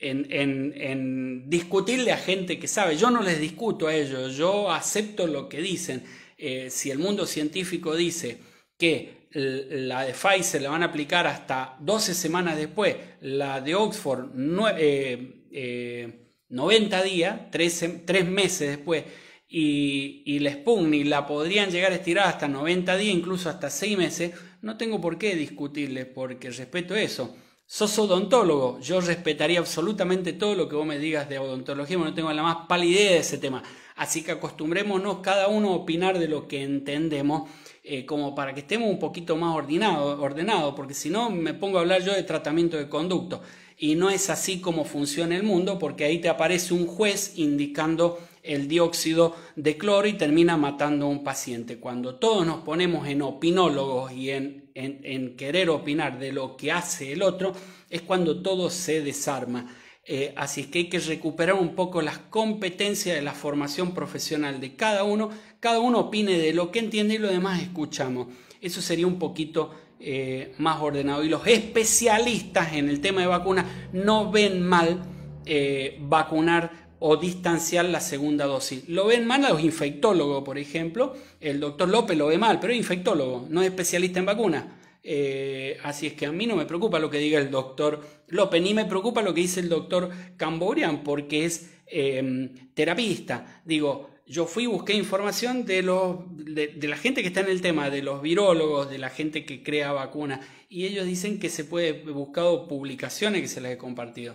en, discutirle a gente que sabe. Yo no les discuto a ellos, yo acepto lo que dicen. Eh, si el mundo científico dice que la de Pfizer la van a aplicar hasta 12 semanas después, la de Oxford 90 eh, eh, días, 3, meses después, y, y, la Sputnik la podrían llegar a estirar hasta 90 días, incluso hasta 6 meses, no tengo por qué discutirles porque respeto eso sos odontólogo, yo respetaría absolutamente todo lo que vos me digas de odontología, no tengo la más pálida idea de ese tema. Así que acostumbrémonos cada uno a opinar de lo que entendemos, eh, como para que estemos un poquito más ordenados, ordenado, porque si no me pongo a hablar yo de tratamiento de conducto. Y no es así como funciona el mundo, porque ahí te aparece un juez indicando el dióxido de cloro y termina matando a un paciente. Cuando todos nos ponemos en opinólogos y en en, querer opinar de lo que hace el otro, es cuando todo se desarma. Eh, así es que hay que recuperar un poco las competencias de la formación profesional de cada uno. Cada uno opine de lo que entiende y lo demás escuchamos. Eso sería un poquito eh, más ordenado. Y los especialistas en el tema de vacunas no ven mal eh, vacunar o distanciar la segunda dosis. Lo ven mal a los infectólogos, por ejemplo. El doctor López lo ve mal, pero es infectólogo, no es especialista en vacunas. Eh, así es que a mí no me preocupa lo que diga el doctor López, ni me preocupa lo que dice el doctor Camborian, porque es em, terapista. Digo, yo fui y busqué información de, los, de, la gente que está en el tema, de los virólogos, de la gente que crea vacunas, y ellos dicen que se puede, he buscado publicaciones que se les he compartido.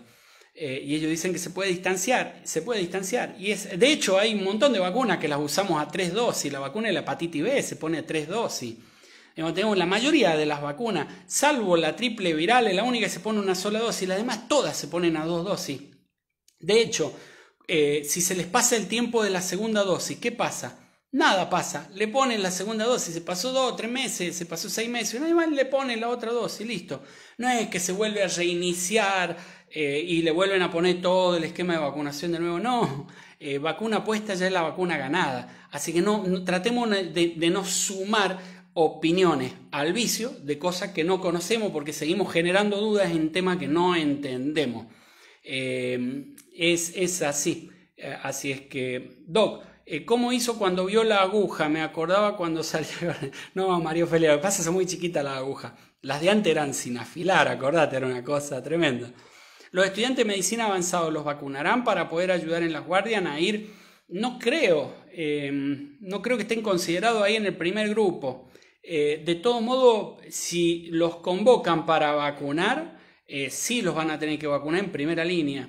Eh, y ellos dicen que se puede distanciar, se puede distanciar. Y es, de hecho, hay un montón de vacunas que las usamos a tres dosis. La vacuna de la hepatitis B se pone a tres dosis. Tenemos la mayoría de las vacunas, salvo la triple viral, es la única que se pone una sola dosis, las demás todas se ponen a dos dosis. De hecho, eh, si se les pasa el tiempo de la segunda dosis, ¿qué pasa? Nada pasa. Le ponen la segunda dosis, se pasó dos tres meses, se pasó seis meses, un animal le pone la otra dosis, listo. No es que se vuelve a reiniciar eh, y le vuelven a poner todo el esquema de vacunación de nuevo. No, eh, vacuna puesta ya es la vacuna ganada. Así que tratemos de, no sumar opiniones al vicio de cosas que no conocemos porque seguimos generando dudas en temas que no entendemos. Eh, es, así. Así es que, Doc, ¿Cómo hizo cuando vio la aguja? Me acordaba cuando salió. No, Mario Ofelia, pasa es muy chiquita la aguja. Las de antes eran sin afilar, acordate, era una cosa tremenda. ¿Los estudiantes de medicina avanzado los vacunarán para poder ayudar en las guardias a ir? No creo, eh, no creo que estén considerados ahí en el primer grupo. Eh, de todo modo, si los convocan para vacunar, eh, sí los van a tener que vacunar en primera línea.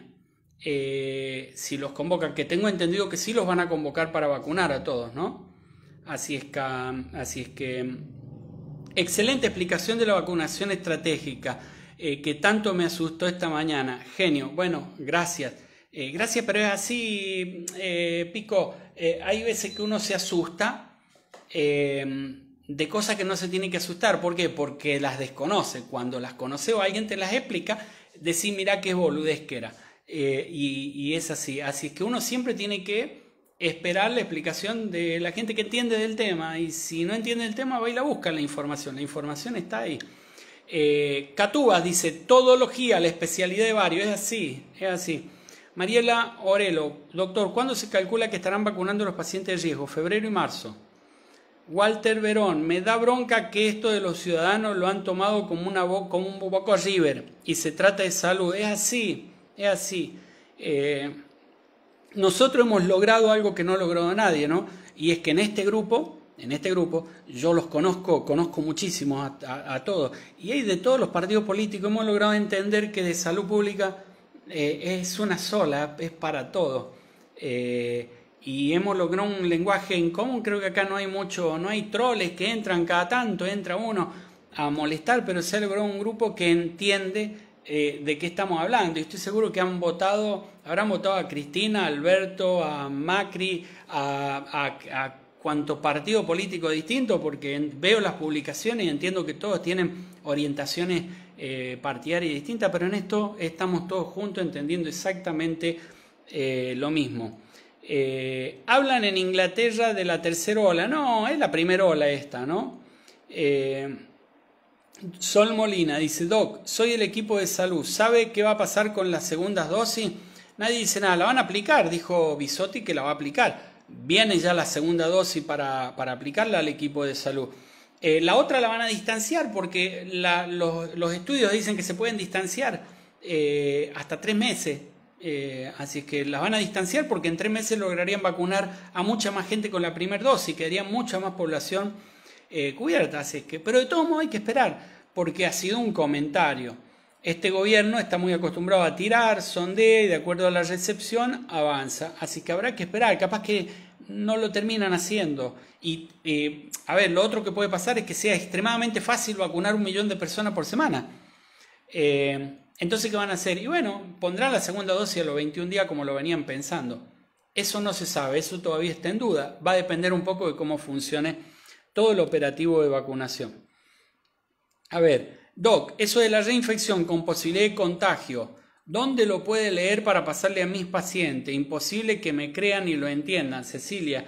si los convocan, que tengo entendido que sí los van a convocar para vacunar a todos, ¿no? Así es así es que excelente explicación de la vacunación estratégica. Eh, que tanto me asustó esta mañana. Genio, bueno, gracias. Eh, gracias, pero es así, eh, Pico. hay veces que uno se asusta em, de cosas que no se tiene que asustar. ¿Por qué? Porque las desconoce. Cuando las conoce o alguien te las explica, decís, mira qué boludez que era. Y, y, es así. Así es que uno siempre tiene que esperar la explicación de la gente que entiende del tema. Y si no entiende el tema, va y la busca la información. La información está ahí. Eh, dice, todología, la especialidad de varios. Es así, es así. Mariela Orelo, doctor, ¿cuándo se calcula que estarán vacunando los pacientes de riesgo? Febrero y marzo. Walter Verón, me da bronca que esto de los ciudadanos lo han tomado como, una como un river y se trata de salud. Es así, es así. Eh, nosotros hemos logrado algo que no logró nadie, ¿no? Y es que en este grupo en este grupo, yo los conozco, conozco muchísimo a, todos, y hay de todos los partidos políticos, hemos logrado entender que de salud pública eh, es una sola, es para todos. Eh, y hemos logrado un lenguaje en común, creo que acá no hay mucho, no hay troles que entran cada tanto, entra uno a molestar, pero se ha logrado un grupo que entiende eh, de qué estamos hablando. Y estoy seguro que han votado, habrán votado a Cristina, a Alberto, a Macri, a, a, a cuanto partido político distinto, porque veo las publicaciones y entiendo que todos tienen orientaciones eh, partidarias distintas, pero en esto estamos todos juntos entendiendo exactamente eh, lo mismo. Eh, hablan en Inglaterra de la tercera ola, no, es la primera ola esta, ¿no? Sol Molina dice, Doc, soy el equipo de salud, ¿sabe qué va a pasar con las segundas dosis? Nadie dice nada, la van a aplicar, dijo Bisotti que la va a aplicar viene ya la segunda dosis para, para aplicarla al equipo de salud. Eh, la otra la van a distanciar porque los, estudios dicen que se pueden distanciar eh, hasta tres meses. Eh, así así que las van a distanciar porque en tres meses lograrían vacunar a mucha más gente con la primera dosis, quedaría mucha más población cubierta. Así que, pero de todos modos hay que esperar porque ha sido un comentario este gobierno está muy acostumbrado a tirar, sondear y de acuerdo a la recepción avanza. Así que habrá que esperar. Capaz que no lo terminan haciendo. Y eh, a ver, lo otro que puede pasar es que sea extremadamente fácil vacunar un millón de personas por semana. Eh, entonces, ¿qué van a hacer? Y bueno, pondrá la segunda dosis a los 21 días como lo venían pensando. Eso no se sabe, eso todavía está en duda. Va a depender un poco de cómo funcione todo el operativo de vacunación. A ver, Doc, eso de la reinfección con posibilidad de contagio, ¿dónde lo puede leer para pasarle a mis pacientes? Imposible que me crean y lo entiendan, Cecilia.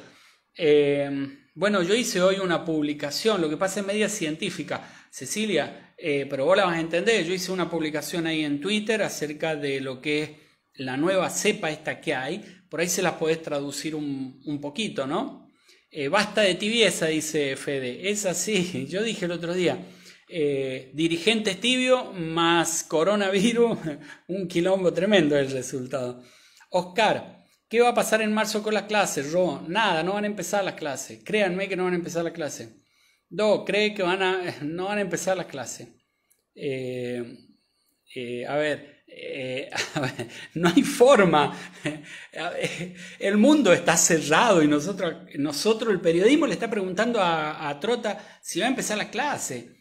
Eh, bueno, yo hice hoy una publicación, lo que pasa es media científica, Cecilia, eh, pero vos la vas a entender. Yo hice una publicación ahí en Twitter acerca de lo que es la nueva cepa esta que hay. Por ahí se las podés traducir un, poquito, ¿no? Eh, basta de tibieza, dice Fede. Es así, yo dije el otro día. Eh, Dirigente estibio tibio más coronavirus, un quilombo tremendo el resultado. Oscar, ¿qué va a pasar en marzo con las clases? Ro, nada, no van a empezar las clases. Créanme que no van a empezar las clases. Do, cree que van a, no van a empezar las clases. Eh, eh, a ver, no hay forma. El mundo está cerrado y nosotros, nosotros el periodismo le está preguntando a, a Trota si va a empezar la clase.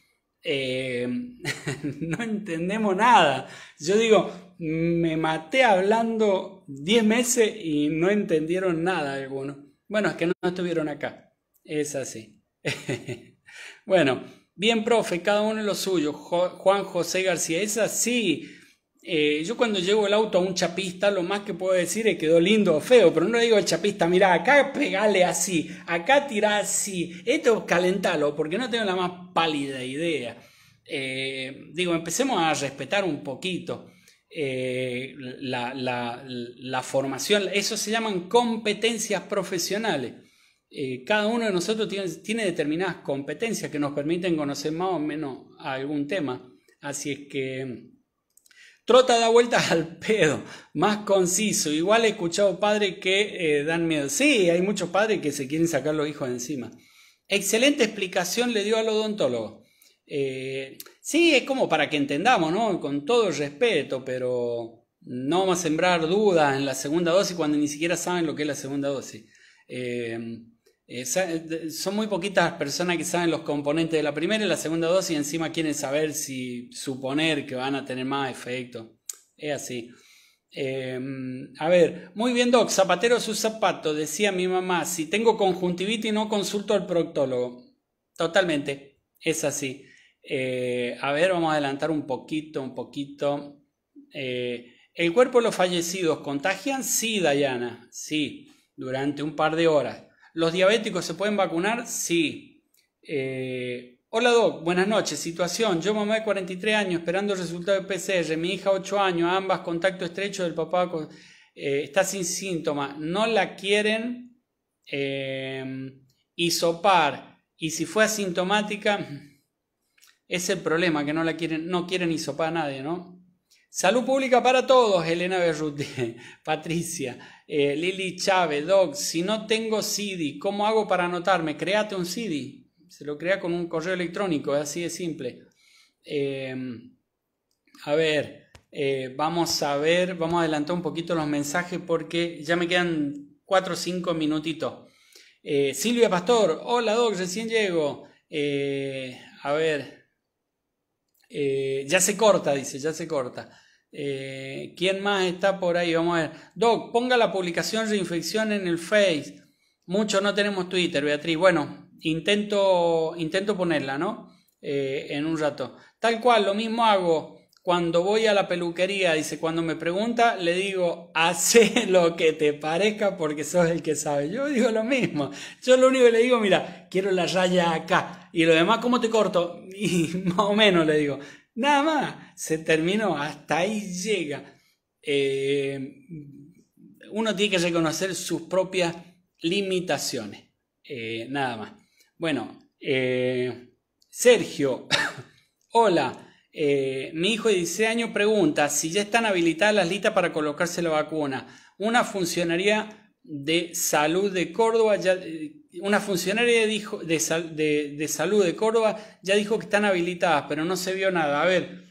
Eh, no entendemos nada. Yo digo, me maté hablando 10 meses y no entendieron nada alguno, Bueno, es que no, estuvieron acá. Es así. bueno, bien, profe, cada uno en lo suyo. Juan José García, es así. Eh, yo cuando llevo el auto a un chapista, lo más que puedo decir es quedó lindo o feo, pero no le digo al chapista, mira, acá pegale así, acá tirá así, esto calentalo, porque no tengo la más pálida idea. Eh, digo, empecemos a respetar un poquito eh, la, formación, eso se llaman competencias profesionales. cada uno de nosotros tiene, tiene determinadas competencias que nos permiten conocer más o menos algún tema. Así es que Trota da vueltas al pedo, más conciso. Igual he escuchado padres que eh, dan miedo. Sí, hay muchos padres que se quieren sacar los hijos de encima. Excelente explicación le dio al odontólogo. Eh, sí, es como para que entendamos, ¿no? Con todo el respeto, pero no va a sembrar dudas en la segunda dosis cuando ni siquiera saben lo que es la segunda dosis. Eh, eh, eh, son muy poquitas personas que saben los componentes de la primera y la segunda dosis y encima quieren saber si suponer que van a tener más efecto. Es así. Em, a ver, muy bien Doc, zapatero su zapato, decía mi mamá, si tengo conjuntivitis no consulto al proctólogo. Totalmente, es así. Eh, a ver, vamos a adelantar un poquito, un poquito. el cuerpo de los fallecidos contagian, sí, Dayana, sí, durante un par de horas. ¿Los diabéticos se pueden vacunar? Sí. Eh, hola Doc, buenas noches. Situación, yo mamá de 43 años esperando el resultado de PCR, mi hija 8 años, ambas contacto estrecho del papá eh, está sin síntomas, no la quieren eh, y si fue asintomática es el problema que no la quieren, no quieren hisopar a nadie, ¿no? Salud pública para todos, Elena Berruti, Patricia, eh, Lili Chávez, Doc, si no tengo CD, ¿cómo hago para anotarme? Créate un CD, se lo crea con un correo electrónico, es así de simple. Em, a ver, eh, vamos a ver, vamos a adelantar un poquito los mensajes porque ya me quedan 4 o 5 minutitos. Eh, Silvia Pastor, hola Doc, recién llego. a ver, ya se corta, dice, ya se corta. Eh, ¿Quién más está por ahí? Vamos a ver. Doc, ponga la publicación reinfección en el Face. Muchos no tenemos Twitter, Beatriz. Bueno, intento, intento ponerla, ¿no? Eh, en un rato. Tal cual, lo mismo hago cuando voy a la peluquería. Dice, cuando me pregunta, le digo, hace lo que te parezca porque sos el que sabe. Yo digo lo mismo. Yo lo único que le digo, mira, quiero la raya acá. Y lo demás, ¿cómo te corto? Y más o menos le digo. Nada más, se terminó, hasta ahí llega. Eh, uno tiene que reconocer sus propias limitaciones, eh, nada más. Bueno, eh, Sergio, hola. mi hijo de 16 años pregunta si ya están habilitadas las listas para colocarse la vacuna. Una funcionaria de salud de Córdoba ya, una funcionaria dijo, de, de, salud de Córdoba ya dijo que están habilitadas, pero no se vio nada. A ver,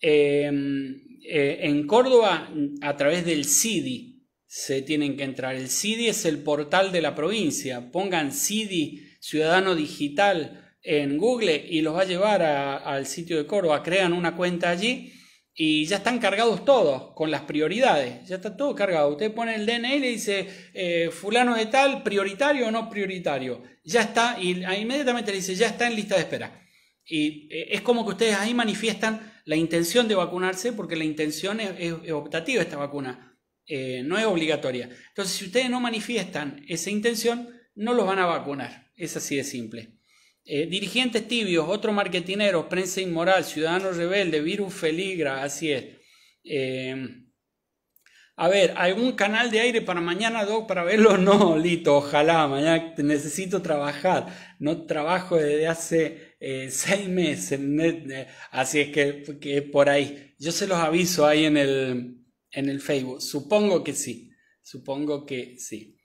em, eh, en Córdoba a través del CIDI se tienen que entrar. El CIDI es el portal de la provincia. Pongan CIDI, Ciudadano Digital, en Google y los va a llevar al sitio de Córdoba. Crean una cuenta allí y ya están cargados todos con las prioridades, ya está todo cargado. Usted pone el DNI y le dice eh, fulano de tal, prioritario o no prioritario. Ya está, y inmediatamente le dice, ya está en lista de espera. Y eh, es como que ustedes ahí manifiestan la intención de vacunarse porque la intención es, optativa esta vacuna, eh, no es obligatoria. Entonces, si ustedes no manifiestan esa intención, no los van a vacunar. Es así de simple. Eh, dirigentes tibios, otro marketinero, prensa inmoral, ciudadano rebelde, virus feligra, así es. Eh, a ver, ¿algún canal de aire para mañana, Doc, para verlo? No, Lito, ojalá, mañana necesito trabajar. No trabajo desde hace eh, seis meses, así es que, que, por ahí. Yo se los aviso ahí en el, en el Facebook. Supongo que sí, supongo que sí.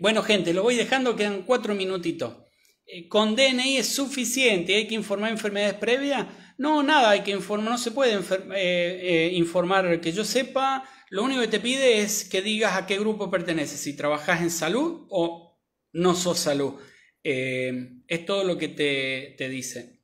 bueno, gente, lo voy dejando, quedan cuatro minutitos. Eh, con DNI es suficiente, hay que informar enfermedades previas. No, nada, hay que informar, no se puede eh, eh, informar que yo sepa. Lo único que te pide es que digas a qué grupo perteneces, si trabajas en salud o no sos salud. es todo lo que te, dice.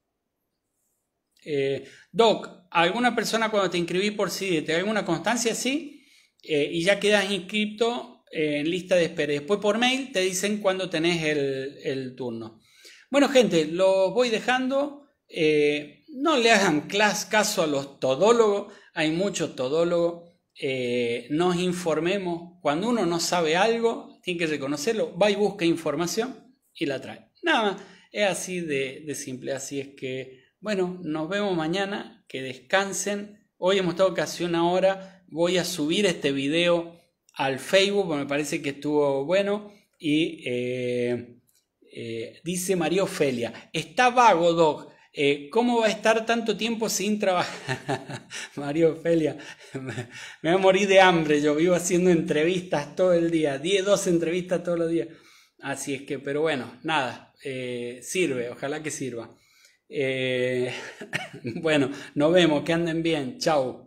Doc, ¿alguna persona cuando te inscribí por sí te da alguna constancia? Sí, y ya quedas inscrito en lista de espera. Después por mail te dicen cuándo tenés el turno. Bueno, gente, los voy dejando. Eh, no le hagan caso a los todólogos. Hay muchos todólogos. Eh, nos informemos. Cuando uno no sabe algo, tiene que reconocerlo. Va y busca información y la trae. Nada más. Es así de, simple. Así es que, bueno, nos vemos mañana. Que descansen. Hoy hemos estado casi una hora. Voy a subir este video al Facebook, me parece que estuvo bueno. Y. Eh, eh, dice María Ofelia, está vago, Doc. Eh, ¿Cómo va a estar tanto tiempo sin trabajar? María Ofelia, me voy a morir de hambre. Yo vivo haciendo entrevistas todo el día, 10, 12 entrevistas todos los días. Así es que, pero bueno, nada, eh, sirve, ojalá que sirva. bueno, nos vemos, que anden bien, chao.